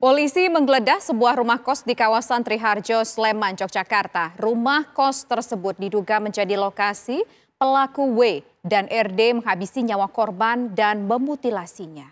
Polisi menggeledah sebuah rumah kos di kawasan Triharjo, Sleman, Yogyakarta. Rumah kos tersebut diduga menjadi lokasi pelaku W dan RD menghabisi nyawa korban dan memutilasinya.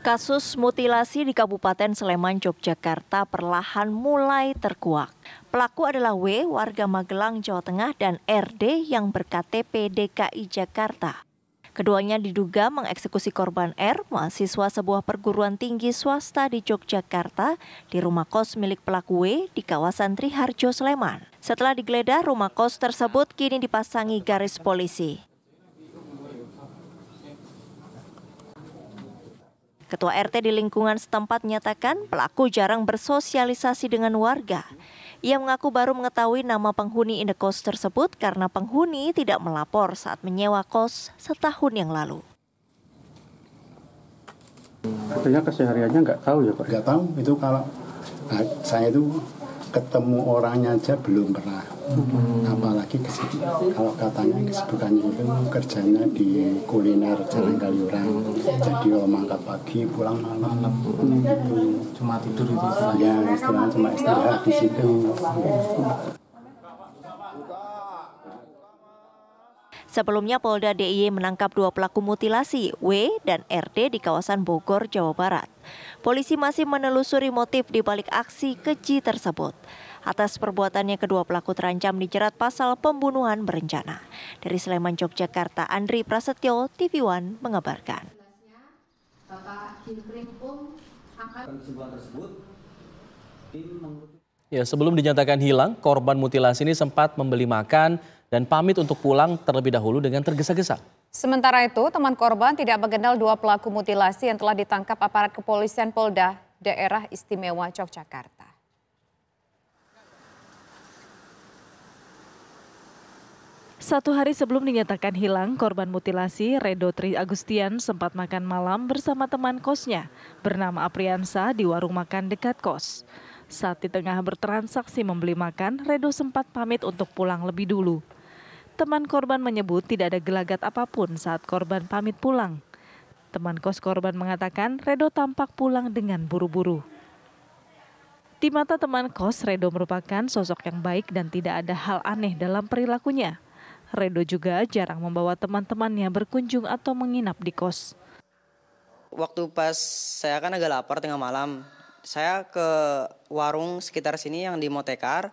Kasus mutilasi di Kabupaten Sleman, Yogyakarta perlahan mulai terkuak. Pelaku adalah W, warga Magelang, Jawa Tengah, dan RD yang berKTP DKI Jakarta. Keduanya diduga mengeksekusi korban R, mahasiswa sebuah perguruan tinggi swasta di Yogyakarta, di rumah kos milik pelaku W di kawasan Triharjo, Sleman. Setelah digeledah, rumah kos tersebut kini dipasangi garis polisi. Ketua RT di lingkungan setempat menyatakan pelaku jarang bersosialisasi dengan warga. Ia mengaku baru mengetahui nama penghuni indekos tersebut karena penghuni tidak melapor saat menyewa kos setahun yang lalu. Artinya kesehariannya nggak tahu ya Pak? Nggak tahu, itu kalau nah, saya itu ketemu orangnya aja belum pernah hmm. apalagi kesibukan kalau katanya kesibukannya itu kan, ya kan, kerjanya di kuliner jalan kaliurang jadi kalau mangkap pagi pulang malam hmm. cuma tidur itu ya istilahnya cuma istirahat di situ hmm. Sebelumnya Polda DIY menangkap dua pelaku mutilasi, W dan RD di kawasan Bogor, Jawa Barat. Polisi masih menelusuri motif di balik aksi keji tersebut. Atas perbuatannya kedua pelaku terancam dijerat pasal pembunuhan berencana. Dari Sleman, Yogyakarta, Andri Prasetyo, TV One mengabarkan. Ya, sebelum dinyatakan hilang, korban mutilasi ini sempat membeli makan dan pamit untuk pulang terlebih dahulu dengan tergesa-gesa. Sementara itu, teman korban tidak mengenal dua pelaku mutilasi yang telah ditangkap aparat kepolisian Polda Daerah Istimewa Yogyakarta. Satu hari sebelum dinyatakan hilang, korban mutilasi Redo Tri Agustian sempat makan malam bersama teman kosnya bernama Apriansa di warung makan dekat kos. Saat di tengah bertransaksi membeli makan, Redo sempat pamit untuk pulang lebih dulu. Teman korban menyebut tidak ada gelagat apapun saat korban pamit pulang. Teman kos korban mengatakan Redo tampak pulang dengan buru-buru. Di mata teman kos, Redo merupakan sosok yang baik dan tidak ada hal aneh dalam perilakunya. Redo juga jarang membawa teman-temannya berkunjung atau menginap di kos. Waktu pas saya kan agak lapar tengah malam, saya ke warung sekitar sini yang di Motekar.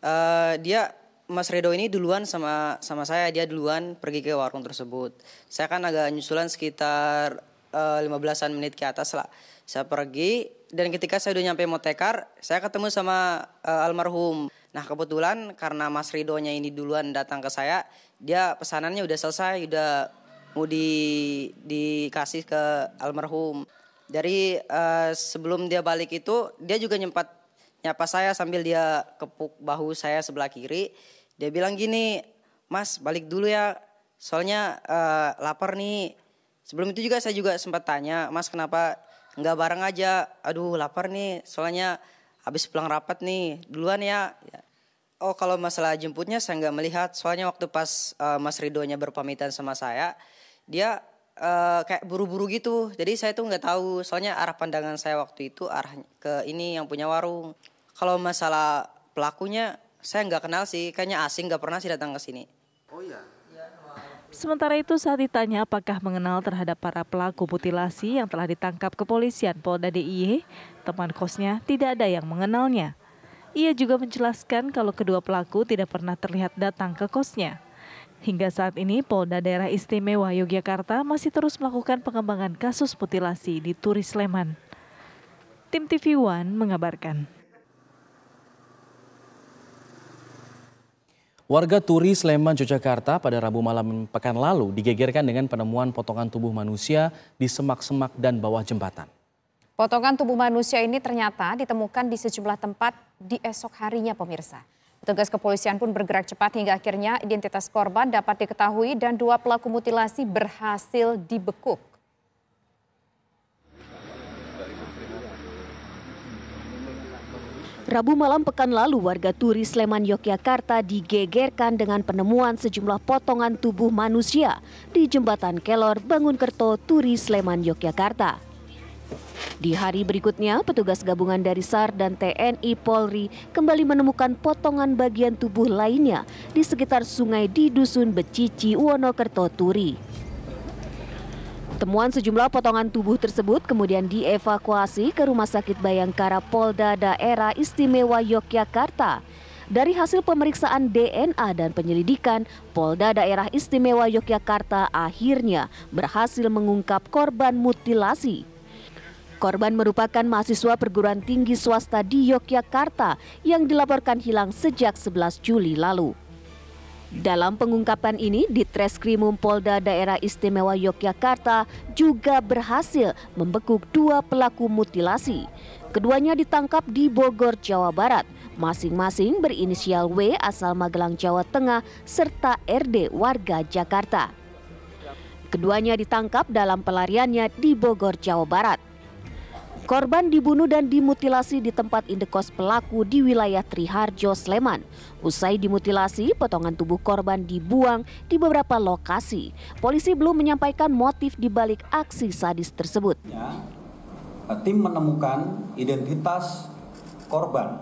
Uh, dia Mas Redo ini duluan sama sama saya dia duluan pergi ke warung tersebut. Saya kan agak nyusulan sekitar uh, eh, 15-an menit ke atas lah. Saya pergi dan ketika saya udah nyampe Motekar, saya ketemu sama uh, almarhum. Nah, kebetulan karena Mas Ridonya ini duluan datang ke saya, dia pesanannya udah selesai, udah mau di dikasih ke almarhum. Dari uh, sebelum dia balik itu, dia juga nyempat nyapa saya sambil dia kepuk bahu saya sebelah kiri. Dia bilang gini, Mas balik dulu ya, soalnya uh, lapar nih. Sebelum itu juga saya juga sempat tanya, Mas kenapa nggak bareng aja? Aduh lapar nih, soalnya habis pulang rapat nih, duluan ya. ya. Oh kalau masalah jemputnya saya nggak melihat, soalnya waktu pas uh, Mas Ridonya berpamitan sama saya, dia uh, kayak buru-buru gitu. Jadi saya tuh nggak tahu, soalnya arah pandangan saya waktu itu arah ke ini yang punya warung. Kalau masalah pelakunya saya nggak kenal sih, kayaknya asing nggak pernah sih datang ke sini. Oh iya. Sementara itu saat ditanya apakah mengenal terhadap para pelaku mutilasi yang telah ditangkap kepolisian Polda DIY, teman kosnya tidak ada yang mengenalnya. Ia juga menjelaskan kalau kedua pelaku tidak pernah terlihat datang ke kosnya. Hingga saat ini Polda Daerah Istimewa Yogyakarta masih terus melakukan pengembangan kasus mutilasi di Turis Sleman. Tim TV One mengabarkan. Warga Turi Sleman, Yogyakarta pada Rabu malam pekan lalu digegerkan dengan penemuan potongan tubuh manusia di semak-semak dan bawah jembatan. Potongan tubuh manusia ini ternyata ditemukan di sejumlah tempat di esok harinya pemirsa. Petugas kepolisian pun bergerak cepat hingga akhirnya identitas korban dapat diketahui dan dua pelaku mutilasi berhasil dibekuk. Rabu malam pekan lalu, warga Turi Sleman Yogyakarta digegerkan dengan penemuan sejumlah potongan tubuh manusia di jembatan Kelor Bangunkerto, Turi Sleman Yogyakarta. Di hari berikutnya, petugas gabungan dari SAR dan TNI Polri kembali menemukan potongan bagian tubuh lainnya di sekitar sungai di Dusun Becici, Wonokerto, Turi. Temuan sejumlah potongan tubuh tersebut kemudian dievakuasi ke Rumah Sakit Bayangkara Polda Daerah Istimewa Yogyakarta. Dari hasil pemeriksaan DNA dan penyelidikan, Polda Daerah Istimewa Yogyakarta akhirnya berhasil mengungkap korban mutilasi. Korban merupakan mahasiswa perguruan tinggi swasta di Yogyakarta yang dilaporkan hilang sejak 11 Juli lalu. Dalam pengungkapan ini, di Treskrimum Polda Daerah Istimewa Yogyakarta juga berhasil membekuk dua pelaku mutilasi. Keduanya ditangkap di Bogor, Jawa Barat. Masing-masing berinisial W asal Magelang, Jawa Tengah, serta RD warga Jakarta. Keduanya ditangkap dalam pelariannya di Bogor, Jawa Barat. Korban dibunuh dan dimutilasi di tempat indekos pelaku di wilayah Triharjo, Sleman. Usai dimutilasi, potongan tubuh korban dibuang di beberapa lokasi. Polisi belum menyampaikan motif dibalik aksi sadis tersebut. Ya, tim menemukan identitas korban.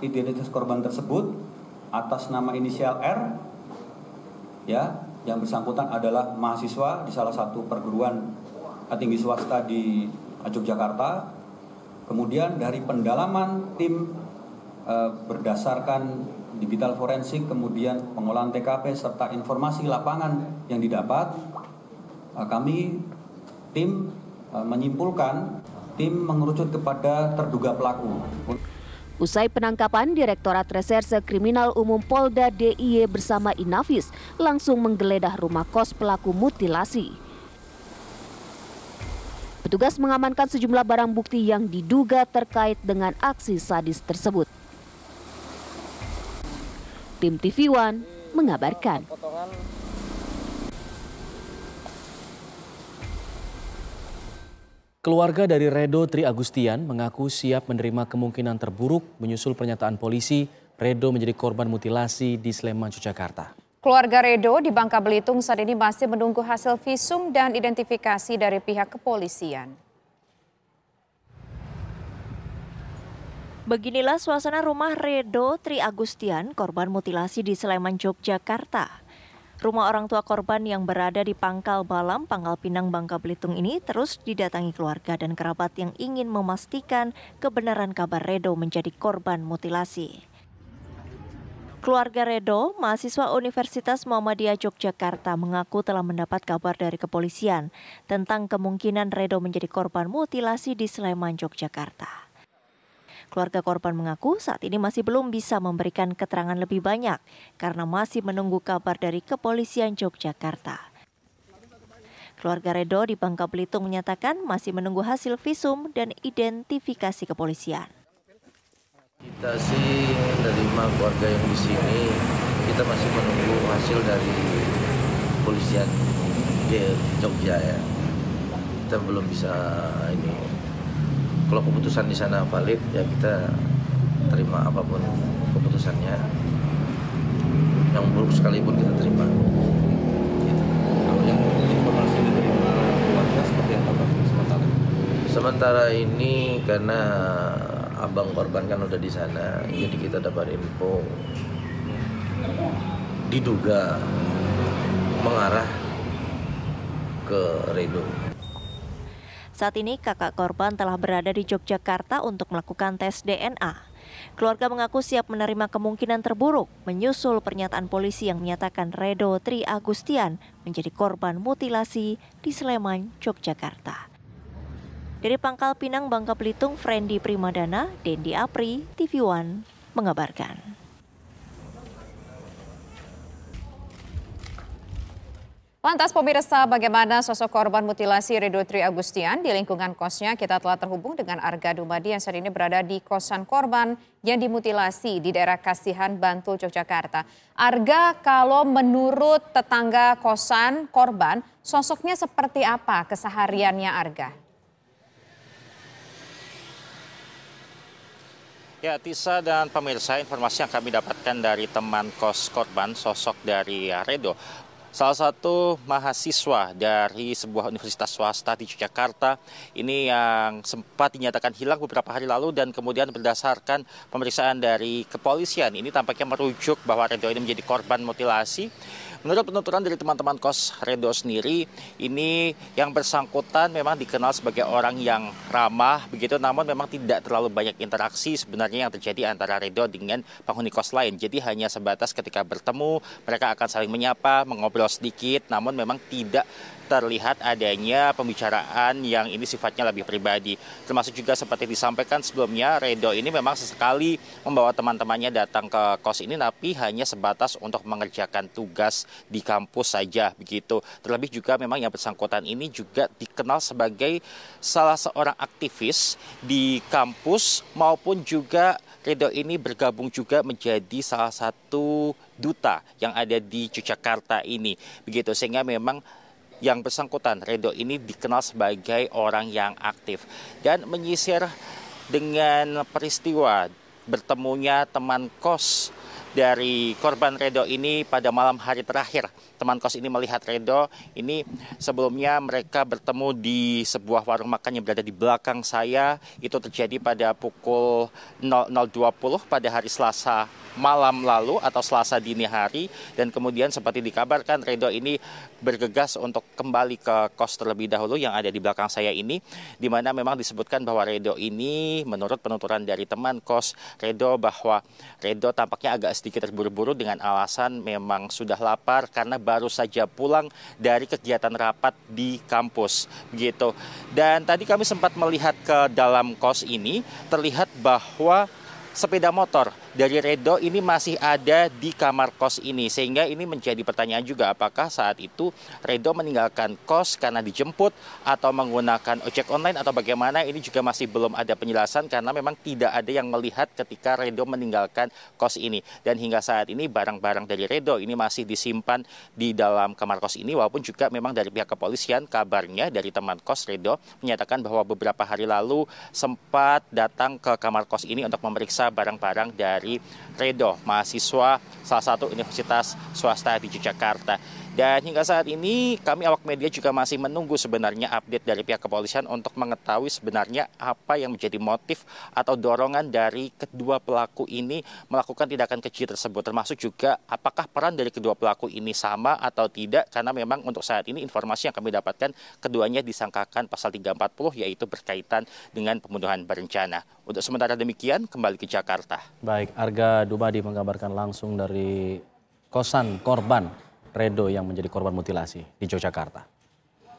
Identitas korban tersebut atas nama inisial R, ya, yang bersangkutan adalah mahasiswa di salah satu perguruan petinggi swasta di Yogyakarta. Kemudian dari pendalaman tim eh, berdasarkan digital forensik, kemudian pengolahan TKP serta informasi lapangan yang didapat, eh, kami tim eh, menyimpulkan tim mengerucut kepada terduga pelaku. Usai penangkapan, Direktorat Reserse Kriminal Umum Polda DIY bersama Inavis langsung menggeledah rumah kos pelaku mutilasi. Petugas mengamankan sejumlah barang bukti yang diduga terkait dengan aksi sadis tersebut. Tim TV One mengabarkan. Keluarga dari Redo Tri Agustian mengaku siap menerima kemungkinan terburuk menyusul pernyataan polisi Redo menjadi korban mutilasi di Sleman, Yogyakarta. Keluarga Redo di Bangka Belitung saat ini masih menunggu hasil visum dan identifikasi dari pihak kepolisian. Beginilah suasana rumah Redo Tri Agustian, korban mutilasi di Sleman, Yogyakarta. Rumah orang tua korban yang berada di Pangkal Balam, Pangkal Pinang, Bangka Belitung ini terus didatangi keluarga dan kerabat yang ingin memastikan kebenaran kabar Redo menjadi korban mutilasi. Keluarga Redo, mahasiswa Universitas Muhammadiyah Yogyakarta mengaku telah mendapat kabar dari kepolisian tentang kemungkinan Redo menjadi korban mutilasi di Sleman, Yogyakarta. Keluarga korban mengaku saat ini masih belum bisa memberikan keterangan lebih banyak karena masih menunggu kabar dari kepolisian Yogyakarta. Keluarga Redo di Bangka Belitung menyatakan masih menunggu hasil visum dan identifikasi kepolisian kita sih menerima keluarga yang di sini kita masih menunggu hasil dari polisian di Jogja ya kita belum bisa ini kalau keputusan di sana valid ya kita terima apapun keputusannya yang buruk sekalipun kita terima gitu. sementara ini karena abang korban kan udah di sana jadi kita dapat info diduga mengarah ke Redo. Saat ini kakak korban telah berada di Yogyakarta untuk melakukan tes DNA. Keluarga mengaku siap menerima kemungkinan terburuk menyusul pernyataan polisi yang menyatakan Redo Tri Agustian menjadi korban mutilasi di Sleman, Yogyakarta. Dari Pangkal Pinang, Bangka Belitung, Frendi Primadana, Dendi Apri, TV One mengabarkan. Lantas pemirsa bagaimana sosok korban mutilasi Ridho Tri Agustian di lingkungan kosnya kita telah terhubung dengan Arga Dumadi yang saat ini berada di kosan korban yang dimutilasi di daerah Kasihan Bantul Yogyakarta. Arga kalau menurut tetangga kosan korban sosoknya seperti apa kesehariannya Arga? Ya, Tisa dan pemirsa, informasi yang kami dapatkan dari teman kos korban, sosok dari Redo, Salah satu mahasiswa dari sebuah universitas swasta di Yogyakarta ini yang sempat dinyatakan hilang beberapa hari lalu dan kemudian berdasarkan pemeriksaan dari kepolisian ini tampaknya merujuk bahwa Redo ini menjadi korban mutilasi. Menurut penuturan dari teman-teman kos Redo sendiri, ini yang bersangkutan memang dikenal sebagai orang yang ramah, begitu namun memang tidak terlalu banyak interaksi sebenarnya yang terjadi antara Redo dengan penghuni kos lain. Jadi hanya sebatas ketika bertemu, mereka akan saling menyapa, mengobrol anjlok sedikit, namun memang tidak terlihat adanya pembicaraan yang ini sifatnya lebih pribadi. Termasuk juga seperti disampaikan sebelumnya, Redo ini memang sesekali membawa teman-temannya datang ke kos ini, tapi hanya sebatas untuk mengerjakan tugas di kampus saja begitu. Terlebih juga memang yang bersangkutan ini juga dikenal sebagai salah seorang aktivis di kampus maupun juga Ridho ini bergabung juga menjadi salah satu duta yang ada di Yogyakarta ini. Begitu sehingga memang yang bersangkutan Ridho ini dikenal sebagai orang yang aktif dan menyisir dengan peristiwa bertemunya teman kos dari korban Redo ini pada malam hari terakhir teman kos ini melihat Redo ini sebelumnya mereka bertemu di sebuah warung makan yang berada di belakang saya itu terjadi pada pukul 00.20 pada hari Selasa malam lalu atau Selasa dini hari dan kemudian seperti dikabarkan Redo ini bergegas untuk kembali ke kos terlebih dahulu yang ada di belakang saya ini di mana memang disebutkan bahwa Redo ini menurut penuturan dari teman kos Redo bahwa Redo tampaknya agak sedikit terburu-buru dengan alasan memang sudah lapar karena baru saja pulang dari kegiatan rapat di kampus begitu. Dan tadi kami sempat melihat ke dalam kos ini terlihat bahwa sepeda motor dari Redo ini masih ada di kamar kos ini sehingga ini menjadi pertanyaan juga apakah saat itu Redo meninggalkan kos karena dijemput atau menggunakan ojek online atau bagaimana ini juga masih belum ada penjelasan karena memang tidak ada yang melihat ketika Redo meninggalkan kos ini dan hingga saat ini barang-barang dari Redo ini masih disimpan di dalam kamar kos ini walaupun juga memang dari pihak kepolisian kabarnya dari teman kos Redo menyatakan bahwa beberapa hari lalu sempat datang ke kamar kos ini untuk memeriksa memeriksa barang-barang dari Redo, mahasiswa salah satu universitas swasta di Yogyakarta. Dan hingga saat ini kami awak media juga masih menunggu sebenarnya update dari pihak kepolisian untuk mengetahui sebenarnya apa yang menjadi motif atau dorongan dari kedua pelaku ini melakukan tindakan keji tersebut. Termasuk juga apakah peran dari kedua pelaku ini sama atau tidak karena memang untuk saat ini informasi yang kami dapatkan keduanya disangkakan pasal 340 yaitu berkaitan dengan pembunuhan berencana. Untuk sementara demikian kembali ke Jakarta. Baik, Arga Dumadi menggambarkan langsung dari kosan korban Redo yang menjadi korban mutilasi di Yogyakarta.